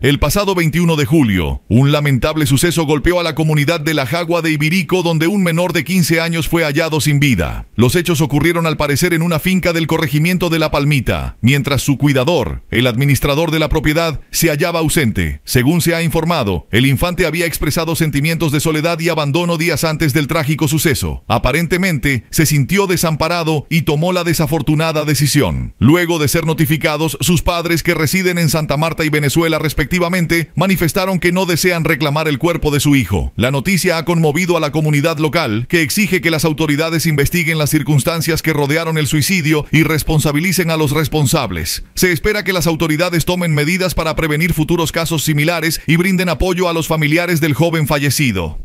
El pasado 21 de julio, un lamentable suceso golpeó a la comunidad de La Jagua de Ibirico donde un menor de 15 años fue hallado sin vida. Los hechos ocurrieron al parecer en una finca del corregimiento de La Palmita, mientras su cuidador, el administrador de la propiedad, se hallaba ausente. Según se ha informado, el infante había expresado sentimientos de soledad y abandono días antes del trágico suceso. Aparentemente, se sintió desamparado y tomó la desafortunada decisión. Luego de ser notificados, sus padres que residen en Santa Marta y Venezuela respectivamente efectivamente, manifestaron que no desean reclamar el cuerpo de su hijo. La noticia ha conmovido a la comunidad local, que exige que las autoridades investiguen las circunstancias que rodearon el suicidio y responsabilicen a los responsables. Se espera que las autoridades tomen medidas para prevenir futuros casos similares y brinden apoyo a los familiares del joven fallecido.